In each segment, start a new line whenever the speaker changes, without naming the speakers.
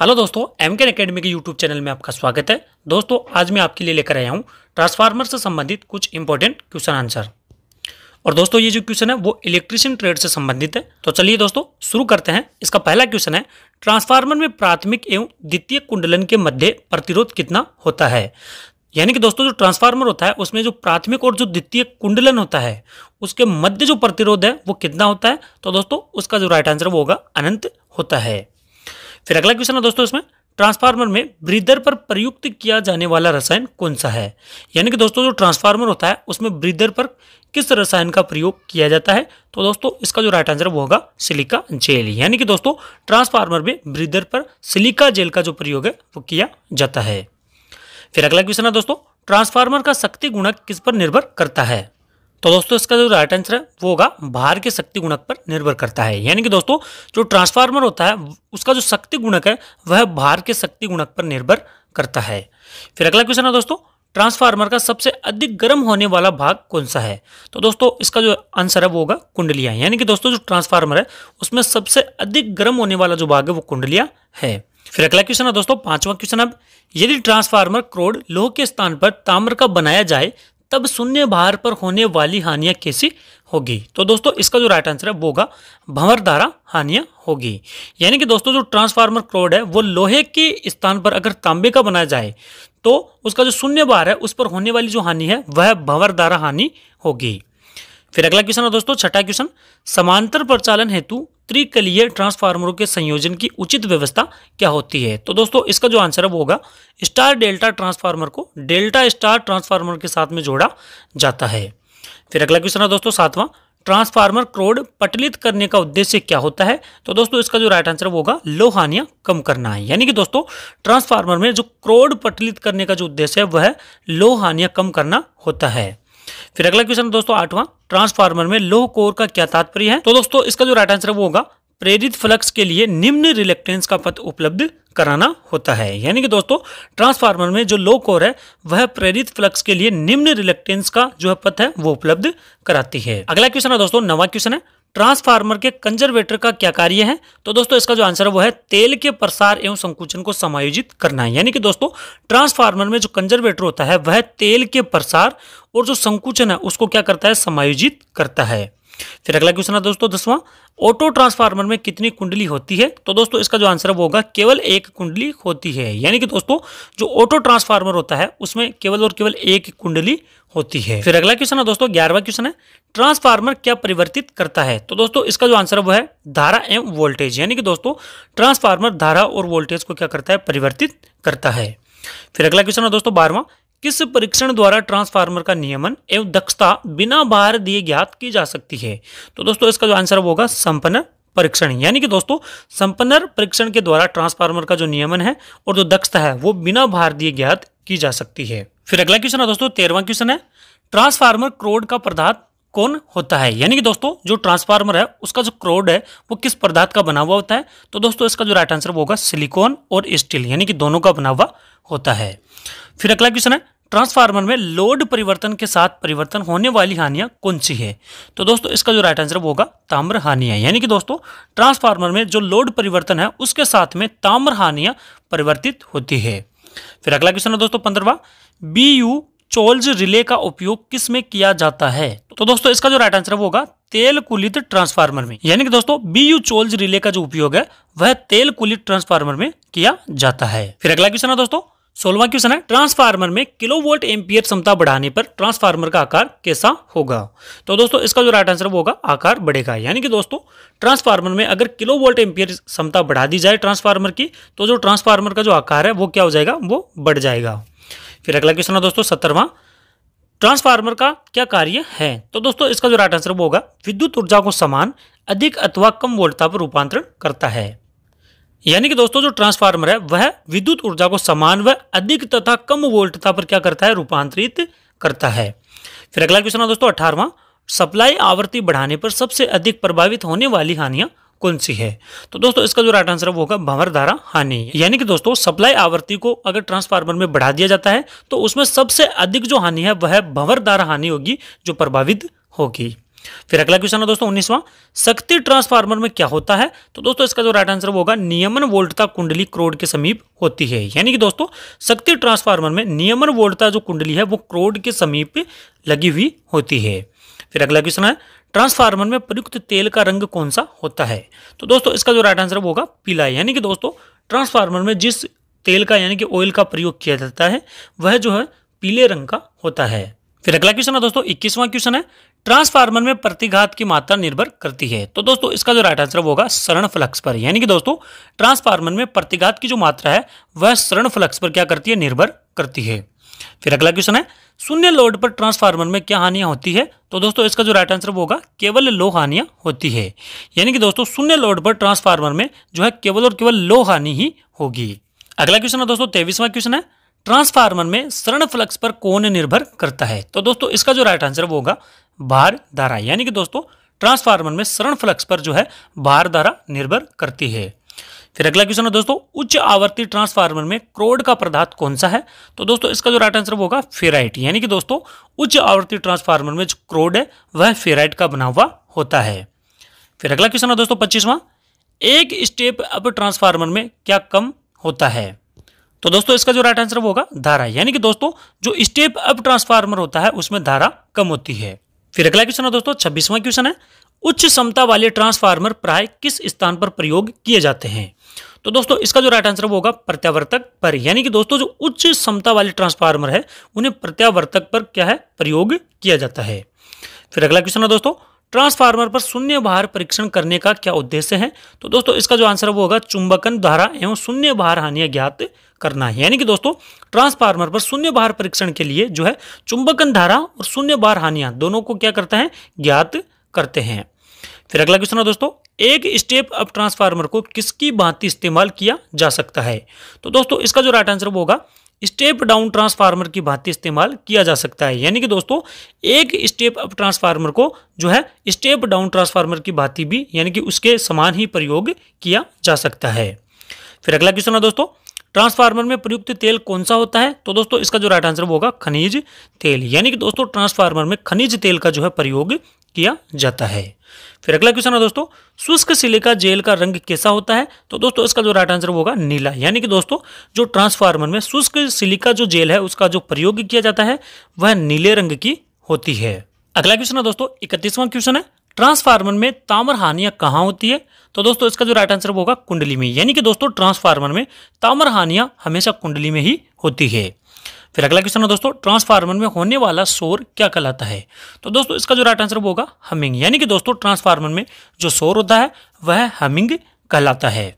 hello दोस्तों M के academy के यूट्यूब चैनल में आपका स्वागत है दोस्तों आज मैं आपके लिए लेकर आया हूँ ट्रांसफार्मर से संबंधित कुछ इंपॉर्टेंट क्वेश्चन आंसर और दोस्तों ये जो क्वेश्चन है वो इलेक्ट्रिशियन ट्रेड से संबंधित है तो चलिए दोस्तों शुरू करते हैं इसका पहला क्वेश्चन है ट्रांसफार्मर में प्राथमिक एवं द्वितीय कुंडलन के मध्य प्रतिरोध कितना होता है यानी कि दोस्तों जो ट्रांसफार्मर होता है उसमें जो प्राथमिक और जो द्वितीय कुंडलन होता है उसके मध्य जो प्रतिरोध है वो कितना होता है तो दोस्तों उसका जो राइट आंसर वो होगा अनंत होता है फिर अगला क्वेश्चन है दोस्तों इसमें ट्रांसफार्मर में ब्रीदर पर प्रयुक्त किया जाने वाला रसायन कौन सा है यानी कि दोस्तों जो ट्रांसफार्मर होता है उसमें ब्रीदर पर किस रसायन का प्रयोग किया जाता है तो दोस्तों इसका जो राइट आंसर वो होगा सिलिका जेल यानी कि दोस्तों ट्रांसफार्मर में ब्रीदर पर सिलिका जेल का जो प्रयोग है वो किया जाता है फिर अगला क्वेश्चन है दोस्तों ट्रांसफार्मर का शक्ति गुणक किस पर निर्भर करता है तो दोस्तों इसका जो राइट आंसर है वो होगा भार के शक्ति गुणक पर निर्भर करता है यानी कि दोस्तों जो ट्रांसफार्मर होता है उसका जो शक्ति गुणक है वह भार के शक्ति गुणक पर निर्भर करता है फिर अगला क्वेश्चन है दोस्तों ट्रांसफार्मर का सबसे अधिक गर्म होने वाला भाग कौन सा है तो दोस्तों इसका जो आंसर है वो होगा कुंडलिया यानी कि दोस्तों जो ट्रांसफार्मर है उसमें सबसे अधिक गर्म होने वाला जो भाग है वो कुंडलिया है फिर अगला क्वेश्चन है दोस्तों पांचवा क्वेश्चन अब यदि ट्रांसफार्मर क्रोड लोह के स्थान पर ताम्र का बनाया जाए तब शून्य भार पर होने वाली हानियां कैसी होगी तो दोस्तों इसका जो राइट आंसर है वो होगा भंवरधारा हानियां होगी यानी कि दोस्तों जो ट्रांसफार्मर क्रोड है वो लोहे के स्थान पर अगर तांबे का बनाया जाए तो उसका जो शून्य भार है उस पर होने वाली जो हानि है वह भंवरधारा हानि होगी फिर अगला क्वेश्चन है दोस्तों छठा क्वेश्चन समांतर प्रचालन हेतु त्रिकलीय ट्रांसफार्मरों के संयोजन की उचित व्यवस्था क्या होती है तो दोस्तों इसका जो आंसर है वो होगा स्टार डेल्टा ट्रांसफार्मर को डेल्टा स्टार ट्रांसफार्मर के साथ में जोड़ा जाता है फिर अगला क्वेश्चन है दोस्तों सातवां ट्रांसफार्मर क्रोड पटलित करने का उद्देश्य क्या होता है तो दोस्तों इसका जो राइट आंसर वो होगा लोहानियां कम करना है यानी कि दोस्तों ट्रांसफार्मर में जो क्रोड पटलित करने का जो उद्देश्य है वह लोहानियां कम करना होता है फिर अगला क्वेश्चन दोस्तों आठवां ट्रांसफार्मर में लोह कोर का क्या तात्पर्य है तो दोस्तों इसका जो राइट आंसर वो होगा प्रेरित फ्लक्स के लिए निम्न रिलेक्टेंस का पथ उपलब्ध कराना होता है यानी कि दोस्तों ट्रांसफार्मर में जो लो कोर है वह प्रेरित फ्लक्स के लिए निम्न रिलेक्टेंस का जो है पथ है वो उपलब्ध कराती है अगला क्वेश्चन है दोस्तों नवा क्वेश्चन है ट्रांसफार्मर के कंजर्वेटर का क्या कार्य है तो दोस्तों इसका जो आंसर है वो है तेल के प्रसार एवं संकुचन को समायोजित करना है यानी कि दोस्तों ट्रांसफार्मर में जो कंजर्वेटर होता है वह तेल के प्रसार और जो संकुचन है उसको क्या करता है समायोजित करता है फिर अगला क्वेश्चन है दोस्तों दसवां ऑटो ट्रांसफार्मर में कितनी कुंडली होती है तो दोस्तों इसका जो आंसर है वो होगा केवल एक कुंडली होती है यानी कि दोस्तों जो ऑटो ट्रांसफार्मर होता है उसमें केवल और केवल एक कुंडली होती है फिर अगला क्वेश्चन है दोस्तों ग्यारहवा क्वेश्चन है ट्रांसफार्मर क्या परिवर्तित करता है तो दोस्तों इसका जो आंसर है वो है धारा एवं वोल्टेज यानी कि दोस्तों ट्रांसफार्मर धारा और वोल्टेज को क्या करता है परिवर्तित करता है फिर अगला क्वेश्चन है दोस्तों बारहवां किस परीक्षण द्वारा ट्रांसफार्मर का नियमन एवं दक्षता बिना बाहर दिए ज्ञात की जा सकती है तो दोस्तों इसका जो आंसर होगा संपन्न परीक्षण यानी कि दोस्तों संपन्नर परीक्षण के द्वारा ट्रांसफार्मर का जो नियमन है और जो दक्षता है वो बिना भार दिए ज्ञात की जा सकती है फिर अगला क्वेश्चन है दोस्तों तेरहवा क्वेश्चन है ट्रांसफार्मर क्रोड का पदार्थ कौन होता है यानी कि दोस्तों जो ट्रांसफार्मर है उसका जो क्रोड है वो किस पदार्थ का बना हुआ होता है तो दोस्तों इसका जो राइट आंसर वो होगा सिलिकॉन और स्टील यानी कि दोनों का बना हुआ होता है फिर अगला क्वेश्चन है ट्रांसफार्मर में लोड परिवर्तन के साथ परिवर्तन होने वाली हानियां कौन सी है तो दोस्तों इसका जो राइट आंसर होगा ताम्र हानियां यानी कि दोस्तों ट्रांसफार्मर में जो लोड परिवर्तन है उसके साथ में ताम्र हानियां परिवर्तित होती है फिर अगला क्वेश्चन है दोस्तों पंद्रवा बी यू चोल्ज रिले का उपयोग किस में किया जाता है तो दोस्तों इसका जो राइट आंसर है वो होगा तेल कुलित ट्रांसफार्मर में यानी कि दोस्तों बी यू चोल्ज रिले का जो उपयोग है वह तेल कुलित ट्रांसफार्मर में किया जाता है फिर अगला क्वेश्चन है दोस्तों सोलवा क्वेश्चन है ट्रांसफार्मर में किलो वोल्ट एम्पियर क्षमता बढ़ाने पर ट्रांसफार्मर का आकार कैसा होगा तो दोस्तों इसका जो राइट आंसर वो होगा आकार बढ़ेगा यानी कि दोस्तों ट्रांसफार्मर में अगर किलो वोल्ट एम्पियर क्षमता बढ़ा दी जाए ट्रांसफार्मर की तो जो ट्रांसफार्मर का जो आकार है वो क्या हो जाएगा वो बढ़ जाएगा फिर अगला क्वेश्चन है दोस्तों सत्तरवा ट्रांसफार्मर का क्या कार्य है तो दोस्तों इसका जो राइट आंसर वो होगा विद्युत ऊर्जा को समान अधिक अथवा कम वोल्टता पर रूपांतरण करता है यानी कि दोस्तों जो ट्रांसफार्मर है वह विद्युत ऊर्जा को समान व अधिक तथा कम वोल्टता पर क्या करता है रूपांतरित करता है फिर अगला क्वेश्चन है दोस्तों अठारवा सप्लाई आवृत्ति बढ़ाने पर सबसे अधिक प्रभावित होने वाली हानियां कौन सी है तो दोस्तों इसका जो राइट आंसर है वो होगा भंवर धारा हानि यानी कि दोस्तों सप्लाई आवृत्ति को अगर ट्रांसफार्मर में बढ़ा दिया जाता है तो उसमें सबसे अधिक जो हानि है वह भंवर धारा हानि होगी जो प्रभावित होगी फिर अगला क्वेश्चन है दोस्तों उन्नीसवा शक्ति ट्रांसफार्मर में क्या होता है तो दोस्तों इसका जो राइट आंसर होगा नियमन वोल्टता कुंडली क्रोड के समीप होती है यानी कि दोस्तों शक्ति ट्रांसफार्मर में नियमन वोल्टता जो कुंडली है वो क्रोड के समीप लगी हुई होती है फिर अगला क्वेश्चन है ट्रांसफार्मर में प्रयुक्त तेल का रंग कौन सा होता है तो दोस्तों इसका जो राइट आंसर है वो होगा पीला यानी कि दोस्तों ट्रांसफार्मर में जिस तेल का यानी कि ऑयल का प्रयोग किया जाता है वह जो है पीले रंग का होता है फिर अगला क्वेश्चन है दोस्तों इक्कीसवां क्वेश्चन है ट्रांसफार्मर में प्रतिघात की मात्रा निर्भर करती है तो दोस्तों इसका जो राइट आंसर होगा सरण फ्लक्स पर यानी कि दोस्तों ट्रांसफार्मर में प्रतिघात की जो मात्रा है वह सरण फ्लक्स पर क्या करती है निर्भर करती है फिर अगला क्वेश्चन है शून्य लोड पर ट्रांसफार्मर में क्या हानियां होती है तो दोस्तों इसका जो राइट आंसर होगा केवल लो हानियां होती है यानी कि दोस्तों शून्य लोड पर ट्रांसफार्मर में जो है केवल और केवल लो हानि ही होगी अगला क्वेश्चन है दोस्तों तेईसवा क्वेश्चन है ट्रांसफार्मर में सरण फ्लक्स पर कौन निर्भर करता है तो दोस्तों इसका जो राइट आंसर होगा बार धारा यानी कि दोस्तों ट्रांसफार्मर में शरण फ्लक्स पर जो है बार धारा निर्भर करती है फिर अगला क्वेश्चन है दोस्तों उच्च आवर्ती ट्रांसफार्मर में क्रोड का पदार्थ कौन सा है तो दोस्तों इसका जो राइट आंसर होगा फेराइट यानी कि दोस्तों उच्च आवर्ती ट्रांसफार्मर में जो क्रोड है वह फेराइट का बना हुआ होता है फिर अगला क्वेश्चन है दोस्तों पच्चीसवां एक स्टेप अप ट्रांसफार्मर में क्या कम होता है तो दोस्तों इसका जो राइट आंसर होगा धारा यानी कि दोस्तों जो स्टेप अप ट्रांसफार्मर होता है उसमें धारा कम होती है फिर अगला क्वेश्चन है दोस्तों छब्बीसवां क्वेश्चन है उच्च क्षमता वाले ट्रांसफार्मर प्राय किस स्थान पर प्रयोग किए जाते हैं तो दोस्तों इसका जो राइट आंसर होगा प्रत्यावर्तक पर यानी कि दोस्तों जो उच्च क्षमता वाले ट्रांसफार्मर है उन्हें प्रत्यावर्तक पर क्या है प्रयोग किया जाता है फिर अगला क्वेश्चन है दोस्तों ट्रांसफार्मर पर शून्य भार परीक्षण करने का क्या उद्देश्य है तो दोस्तों इसका जो आंसर वो होगा चुंबकन धारा एवं शून्य भार हानियां ज्ञात करना है यानी कि दोस्तों ट्रांसफार्मर पर शून्य भार परीक्षण के लिए जो है चुंबकन धारा और शून्य भार हानियां दोनों को क्या करता है ज्ञात करते हैं फिर अगला क्वेश्चन है दोस्तों एक स्टेप अप ट्रांसफार्मर को किसकी भांति इस्तेमाल किया जा सकता है तो दोस्तों इसका जो राइट आंसर वो होगा स्टेप डाउन ट्रांसफार्मर की भांति इस्तेमाल किया जा सकता है यानी कि दोस्तों एक स्टेप अप ट्रांसफार्मर को जो है स्टेप डाउन ट्रांसफार्मर की भांति भी यानी कि उसके समान ही प्रयोग किया जा सकता है फिर अगला क्वेश्चन है दोस्तों ट्रांसफार्मर में प्रयुक्त तेल कौन सा होता है तो दोस्तों इसका जो राइट आंसर वो होगा खनिज तेल यानी कि दोस्तों ट्रांसफार्मर में खनिज तेल का जो है प्रयोग किया जाता है फिर अगला क्वेश्चन है दोस्तों शुष्क सिलिका जेल का रंग कैसा होता है तो दोस्तों इसका जो राइट आंसर होगा नीला यानी कि दोस्तों जो ट्रांसफार्मर में शुष्क सिलिका जो जेल है उसका जो प्रयोग किया जाता है वह नीले रंग की होती है अगला क्वेश्चन है दोस्तों इकतीसवां क्वेश्चन है ट्रांसफार्मर में ताम्र हानियां कहां होती है तो दोस्तों इसका जो राइट आंसर होगा कुंडली में यानी कि दोस्तों ट्रांसफार्मर में ताम्र हानियां हमेशा कुंडली में ही होती है फिर अगला क्वेश्चन है दोस्तों ट्रांसफार्मर में होने वाला शोर क्या कहलाता है तो दोस्तों इसका जो राइट आंसर होगा हमिंग यानी कि दोस्तों ट्रांसफार्मर में जो शोर होता है वह हमिंग कहलाता है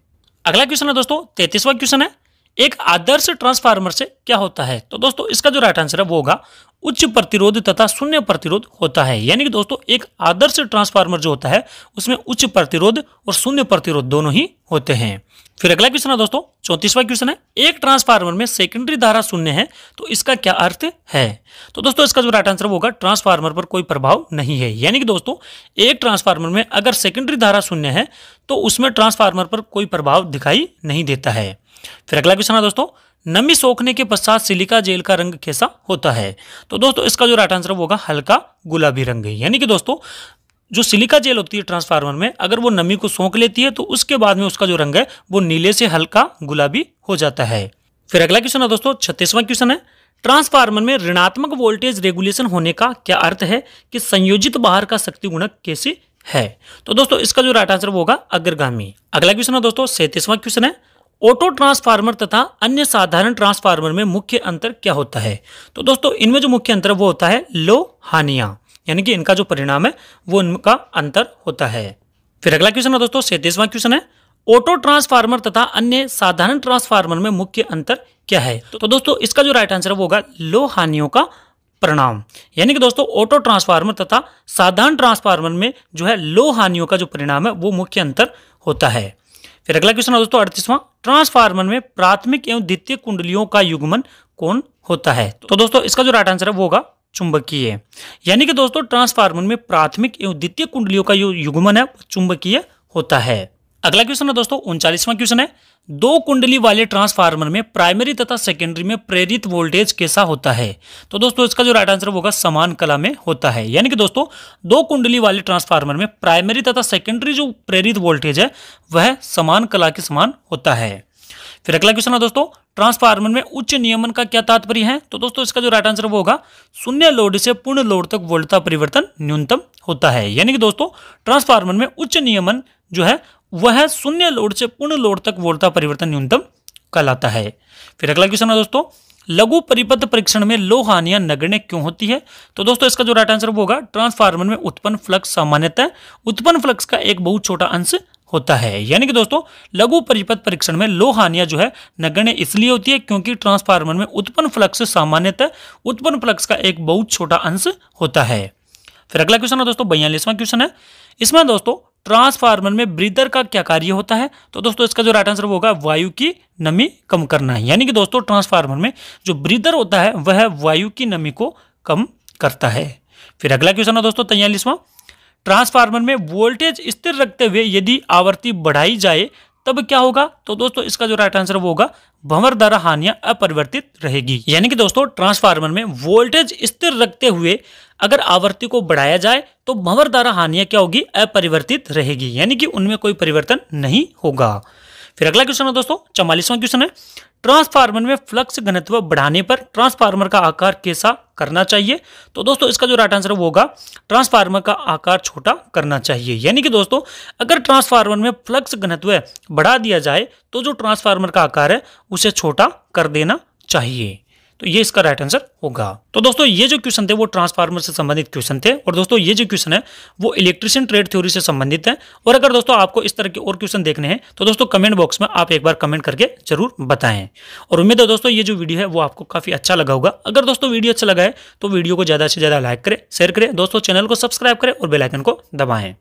अगला क्वेश्चन है दोस्तों तैतीसवा क्वेश्चन है एक आदर्श ट्रांसफार्मर से क्या होता है तो दोस्तों इसका जो राइट आंसर है वो होगा उच्च प्रतिरोध तथा शून्य प्रतिरोध होता है यानी कि दोस्तों एक आदर्श ट्रांसफार्मर जो होता है उसमें उच्च प्रतिरोध और शून्य प्रतिरोध दोनों ही होते हैं फिर अगला क्वेश्चन है दोस्तों चौंतीसवा क्वेश्चन है एक ट्रांसफार्मर में सेकेंडरी धारा शून्य है तो इसका क्या अर्थ है तो दोस्तों इसका जो राइट आंसर होगा ट्रांसफार्मर पर कोई प्रभाव नहीं है यानी कि दोस्तों एक ट्रांसफार्मर में अगर सेकेंडरी धारा शून्य है तो उसमें ट्रांसफार्मर पर कोई प्रभाव दिखाई नहीं देता है फिर अगला क्वेश्चन है दोस्तों नमी सोखने के पश्चात सिलिका जेल का रंग कैसा होता है तो दोस्तों इसका जो राइट आंसर होगा हल्का गुलाबी रंग है यानी कि दोस्तों जो सिलिका जेल होती है ट्रांसफार्मर में अगर वो नमी को सोख लेती है तो उसके बाद में उसका जो रंग है वो नीले से हल्का गुलाबी हो जाता है फिर अगला क्वेश्चन है दोस्तों छत्तीसवां क्वेश्चन है ट्रांसफार्मर में ऋणात्मक वोल्टेज रेगुलेशन होने का क्या अर्थ है कि संयोजित बाहर का शक्ति गुणक कैसे है तो दोस्तों इसका जो राइट आंसर होगा अग्रगामी अगला क्वेश्चन है दोस्तों सैंतीसवां क्वेश्चन है ऑटो ट्रांसफार्मर तथा अन्य साधारण ट्रांसफार्मर में मुख्य अंतर क्या होता है तो दोस्तों इनमें जो मुख्य अंतर वो होता है लो हानिया यानी कि इनका जो परिणाम है वो इनका अंतर होता है फिर अगला क्वेश्चन है दोस्तों सैंतीसवां क्वेश्चन है ऑटो ट्रांसफार्मर तथा अन्य साधारण ट्रांसफार्मर में मुख्य अंतर क्या है तो, तो दोस्तों इसका जो राइट आंसर वो होगा लो हानियों का परिणाम यानी कि दोस्तों ऑटो ट्रांसफार्मर तथा साधारण ट्रांसफार्मर में जो है लो हानियों का जो परिणाम है वो मुख्य अंतर होता है फिर अगला क्वेश्चन है दोस्तों अड़तीसवां ट्रांसफार्मर में प्राथमिक एवं द्वितीय कुंडलियों का युग्मन कौन होता है तो दोस्तों इसका जो राइट आंसर है वो होगा चुंबकीय यानी कि दोस्तों ट्रांसफार्मर में प्राथमिक एवं द्वितीय कुंडलियों का जो युग्मन है चुंबकीय होता है अगला क्वेश्चन है दोस्तों उनचालीसवां क्वेश्चन है दो कुंडली वाले ट्रांसफार्मर में प्राइमरी तथा सेकेंडरी में प्रेरित वोल्टेज कैसा होता है तो दोस्तों इसका जो राइट आंसर होगा समान कला में होता है यानी कि दोस्तों दो कुंडली वाले ट्रांसफार्मर में प्राइमरी तथा सेकेंडरी जो प्रेरित वोल्टेज है वह समान कला के समान होता है फिर अगला क्वेश्चन है दोस्तों ट्रांसफार्मर में उच्च नियमन का क्या तात्पर्य है तो दोस्तों इसका जो राइट आंसर वो होगा शून्य लोड से पूर्ण लोड तक वोल्टता परिवर्तन न्यूनतम होता है यानी कि दोस्तों ट्रांसफार्मर में उच्च नियमन जो है वह शून्य लोड से पूर्ण लोड तक वोल्टता परिवर्तन न्यूनतम कहलाता है फिर अगला क्वेश्चन है दोस्तों लघु परिपथ परीक्षण में लो हानियां नगण्य क्यों होती है तो दोस्तों इसका जो राइट आंसर होगा ट्रांसफार्मर में उत्पन्न फ्लक्स सामान्यतः उत्पन्न फ्लक्स का एक बहुत छोटा अंश होता है यानी कि दोस्तों लघु परिपथ परीक्षण में लो हानियां जो है नगण्य इसलिए होती है क्योंकि ट्रांसफार्मर में उत्पन्न फ्लक्स सामान्यतः उत्पन्न फ्लक्स का एक बहुत छोटा अंश होता है फिर अगला क्वेश्चन है दोस्तों बयालीसवां क्वेश्चन है इसमें दोस्तों ट्रांसफार्मर में ब्रीदर का क्या कार्य होता है तो दोस्तों इसका जो राइट आंसर होगा वायु की नमी कम करना है यानी कि दोस्तों ट्रांसफार्मर में जो ब्रीदर होता है वह वायु की नमी को कम करता है फिर अगला क्वेश्चन है दोस्तों तैयलीसवां ट्रांसफार्मर में वोल्टेज स्थिर रखते हुए यदि आवृत्ति बढ़ाई जाए तब क्या होगा तो दोस्तों इसका जो राइट आंसर वो होगा भंवर धारा हानियां अपरिवर्तित रहेगी यानी कि दोस्तों ट्रांसफार्मर में वोल्टेज स्थिर रखते हुए अगर आवृत्ति को बढ़ाया जाए तो भंवर धारा हानियां क्या होगी अपरिवर्तित रहेगी यानी कि उनमें कोई परिवर्तन नहीं होगा फिर अगला क्वेश्चन है दोस्तों चौवालीसवां क्वेश्चन है ट्रांसफार्मर में फ्लक्स घनत्व बढ़ाने पर ट्रांसफार्मर का आकार कैसा करना चाहिए तो दोस्तों इसका जो राइट आंसर होगा ट्रांसफार्मर का आकार छोटा करना चाहिए यानी कि दोस्तों अगर ट्रांसफार्मर में फ्लक्स घनत्व बढ़ा दिया जाए तो जो ट्रांसफार्मर का आकार है उसे छोटा कर देना चाहिए तो ये इसका राइट आंसर होगा तो दोस्तों ये जो क्वेश्चन थे वो ट्रांसफार्मर से संबंधित क्वेश्चन थे और दोस्तों ये जो क्वेश्चन है वो इलेक्ट्रिशियन ट्रेड थ्योरी से संबंधित है और अगर दोस्तों आपको इस तरह के और क्वेश्चन देखने हैं तो दोस्तों कमेंट बॉक्स में आप एक बार कमेंट करके जरूर बताएं और उम्मीद है दोस्तों ये जो वीडियो है वो आपको काफी अच्छा लगा होगा अगर दोस्तों वीडियो अच्छा लगा है तो वीडियो को ज्यादा से ज्यादा लाइक करें शेयर करें दोस्तों चैनल को सब्सक्राइब करें और बेलाइकन को दबाएं